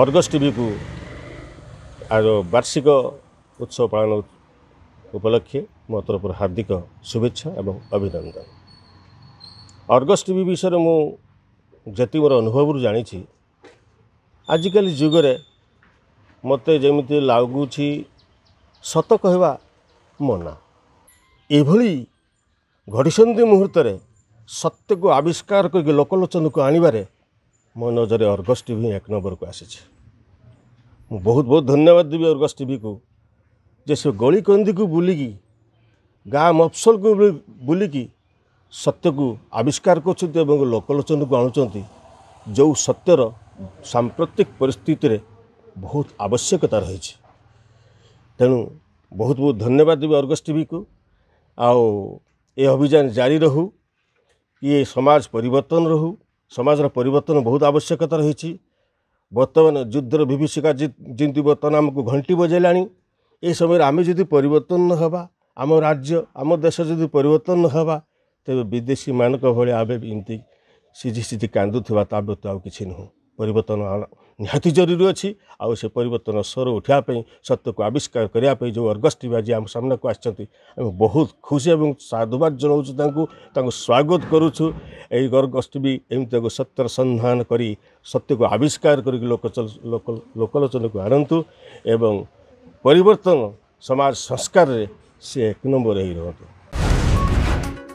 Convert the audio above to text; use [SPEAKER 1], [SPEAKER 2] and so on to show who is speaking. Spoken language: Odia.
[SPEAKER 1] ଅର୍ଗସ୍ ଟିଭିକୁ ଆଜ ବାର୍ଷିକ ଉତ୍ସବ ପାଳନ ଉପଲକ୍ଷେ ମୋ ତରଫରୁ ହାର୍ଦ୍ଦିକ ଶୁଭେଚ୍ଛା ଏବଂ ଅଭିନନ୍ଦନ ଅର୍ଗସ୍ ଟିଭି ବିଷୟରେ ମୁଁ ଯେତିକି ମୋର ଅନୁଭବରୁ ଜାଣିଛି ଆଜିକାଲି ଯୁଗରେ ମୋତେ ଯେମିତି ଲାଗୁଛି ସତ କହିବା ମନା ଏଭଳି ଘଡ଼ିସନ୍ଧି ମୁହୂର୍ତ୍ତରେ ସତ୍ୟକୁ ଆବିଷ୍କାର କରିକି ଲୋକଲୋଚନକୁ ଆଣିବାରେ ମୋ ନଜରରେ ଅର୍ଗସ୍ ଟିଭି ଏକ ନମ୍ବରକୁ ଆସିଛି ମୁଁ ବହୁତ ବହୁତ ଧନ୍ୟବାଦ ଦେବି ଅର୍ଗସ୍ ଟିଭିକୁ ଯେ ସେ ଗଳିକନ୍ଦିକୁ ବୁଲିକି ଗାଁ ମଫସଲକୁ ବୁଲିକି ସତ୍ୟକୁ ଆବିଷ୍କାର କରୁଛନ୍ତି ଏବଂ ଲୋକଲୋଚନକୁ ଆଣୁଛନ୍ତି ଯେଉଁ ସତ୍ୟର ସାମ୍ପ୍ରତିକ ପରିସ୍ଥିତିରେ ବହୁତ ଆବଶ୍ୟକତା ରହିଛି ତେଣୁ ବହୁତ ବହୁତ ଧନ୍ୟବାଦ ଦେବି ଅର୍ଗସ୍ ଟିଭିକୁ ଆଉ ଏ ଅଭିଯାନ ଜାରି ରହୁ ଇଏ ସମାଜ ପରିବର୍ତ୍ତନ ରହୁ ସମାଜର ପରିବର୍ତ୍ତନ ବହୁତ ଆବଶ୍ୟକତା ରହିଛି ବର୍ତ୍ତମାନ ଯୁଦ୍ଧର ବିଭୀଷିକା ଯେମିତି ବର୍ତ୍ତମାନ ଆମକୁ ଘଣ୍ଟି ବଜାଇଲାଣି ଏ ସମୟରେ ଆମେ ଯଦି ପରିବର୍ତ୍ତନ ନ ହେବା ଆମ ରାଜ୍ୟ ଆମ ଦେଶ ଯଦି ପରିବର୍ତ୍ତନ ନ ହେବା ତେବେ ବିଦେଶୀମାନଙ୍କ ଭଳି ଆମେ ଏମିତି ସିଝି ସିଝି କାନ୍ଦୁଥିବା ତା ବ୍ୟତୀତ ଆଉ କିଛି ନୁହଁ ପରିବର୍ତ୍ତନ ନିହାତି ଜରୁରୀ ଅଛି ଆଉ ସେ ପରିବର୍ତ୍ତନ ସ୍ୱର ଉଠିବା ପାଇଁ ସତ୍ୟକୁ ଆବିଷ୍କାର କରିବା ପାଇଁ ଯେଉଁ ଅର୍ଗଷ୍ଠୀ ଆଜି ଆମ ସାମ୍ନାକୁ ଆସିଛନ୍ତି ଆମେ ବହୁତ ଖୁସି ଏବଂ ସାଧୁବାଦ ଜଣାଉଛୁ ତାଙ୍କୁ ତାଙ୍କୁ ସ୍ୱାଗତ କରୁଛୁ ଏହି ଅର୍ଗଷ୍ଠୀ ବି ଏମିତି ତାକୁ ସତ୍ୟର ସନ୍ଧାନ କରି ସତ୍ୟକୁ ଆବିଷ୍କାର କରିକି ଲୋକ ଲୋକଲୋଚନକୁ ଆଣନ୍ତୁ ଏବଂ ପରିବର୍ତ୍ତନ ସମାଜ ସଂସ୍କାରରେ ସେ ଏକ ନମ୍ବର ହୋଇ ରୁହନ୍ତୁ